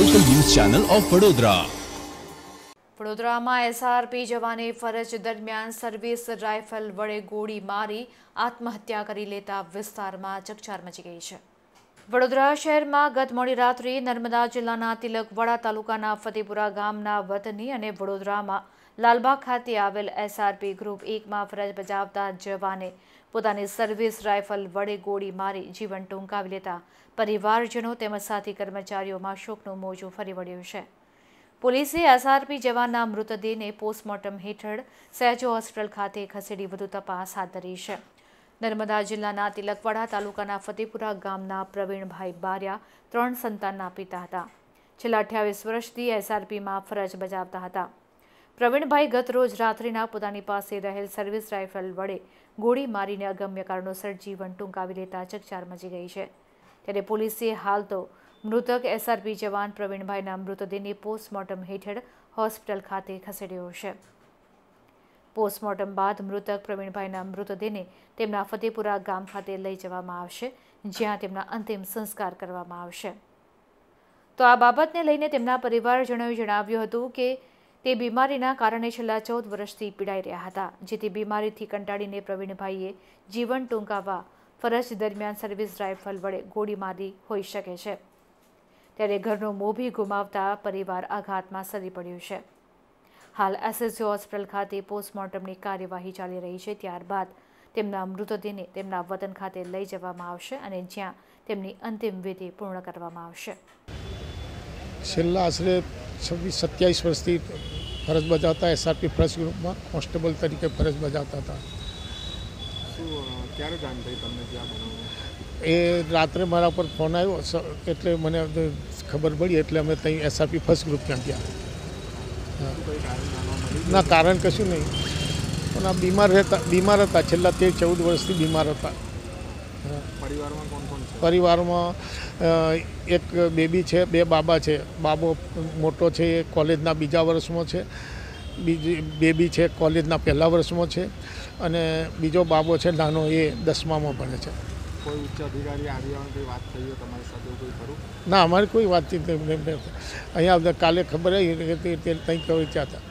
local news channel of Vadodara વડોદરામાં SRP જવાને ફરજ દરમિયાન સર્વિસ રાઇફલ વડે ગોળી મારી આત્મહત્યા કરી લેતા વિસ્તારમાં ચકચાર મચી ગઈ છે વડોદરા શહેરમાં ગત મોડી રાત્રે નર્મદા જિલ્લાના તિલકવાડા તાલુકાના ફતેપુરા ગામના વતની અને વડોદરામાં લાલબાગ ખાતે આવેલ એસઆરપી ગ્રુપ એકમાં ફરજ બજાવતા જવાને પોતાની સર્વિસ રાઇફલ વડે ગોળી મારી જીવન ટૂંકાવી લેતા પરિવારજનો તેમજ સાથી કર્મચારીઓમાં શોકનું મોજું ફરી વળ્યું છે પોલીસે એસઆરપી જવાનના મૃતદેહને પોસ્ટમોર્ટમ હેઠળ સહેજો હોસ્પિટલ ખાતે ખસેડી વધુ તપાસ હાથ ધરી છે નર્મદા જિલ્લાના તિલકવાડા તાલુકાના ફતેપુરા ગામના પ્રવીણભાઈ બારિયા ત્રણ સંતાનના પિતા હતા છેલ્લા અઠ્યાવીસ વર્ષથી એસઆરપીમાં ફરજ બજાવતા હતા પ્રવીણભાઈ ગત રોજ રાત્રિના પોતાની પાસે રહેલ સર્વિસ રાઇફલ વડે ગોળી મારીને અગમ્ય કારણોસર જીવન ટૂંકાવી લેતા ચકચાર મચી ગઈ છે ત્યારે પોલીસે હાલ તો મૃતક એસઆરપી જવાન પ્રવીણભાઈના મૃતદેહને પોસ્ટમોર્ટમ હેઠળ હોસ્પિટલ ખાતે ખસેડ્યો છે પોસ્ટમોર્ટમ બાદ મૃતક પ્રવીણભાઈના મૃતદેહને તેમના ફતેપુરા ગામ ખાતે લઈ જવામાં આવશે જ્યાં તેમના અંતિમ સંસ્કાર કરવામાં આવશે તો આ બાબતને લઈને તેમના પરિવારજનોએ જણાવ્યું હતું કે તે બીમારીના કારણે છેલ્લા ચૌદ વર્ષથી પીડાઈ રહ્યા હતા જેથી બીમારીથી કંટાળીને પ્રવીણભાઈએ જીવન ટૂંકાવવા ફરજ દરમિયાન સર્વિસ રાઇફલ વડે ગોળી મારી હોઈ શકે છે ત્યારે ઘરનો મોભી ગુમાવતા પરિવાર આઘાતમાં સરી પડ્યું છે હાલ એસએસજી હોસ્પિટલ ખાતે પોસ્ટમોર્ટમની કાર્યવાહી ચાલી રહી છે ત્યારબાદ તેમના મૃતદેહને તેમના વતન ખાતે લઈ જવામાં આવશે અને જ્યાં તેમની અંતિમ વિધિ પૂર્ણ કરવામાં આવશે છેલ્લા આશરે છવ્વીસ સત્યાવીસ વર્ષથી ફરજ બજાવતા એસઆરપી ફરજ ગ્રુપમાં કોન્સ્ટેબલ તરીકે ફરજ બજાવતા હતા એ રાત્રે મારા પર ફોન આવ્યો એટલે મને ખબર પડી એટલે અમે ત્યાં એસઆરપી ફર્સ્ટ ગ્રુપ ત્યાં ગયા ના કારણ કશું નહીં પણ આ બીમાર રહેતા બીમાર હતા છેલ્લા તેર ચૌદ વર્ષથી બીમાર હતા પરિવારમાં કોણ કોણ પરિવારમાં એક બેબી છે બે બાબા છે બાબો મોટો છે એ કોલેજના બીજા વર્ષમાં છે બીજી બેબી છે કોલેજના પહેલા વર્ષમાં છે અને બીજો બાબો છે નાનો એ દસમામાં ભણે છે કોઈ ઉચ્ચ કોઈ વાત ના અમારી કોઈ વાતચીત નહીં અહીંયા કાલે ખબર આવી કે તે કંઈક વિચારતા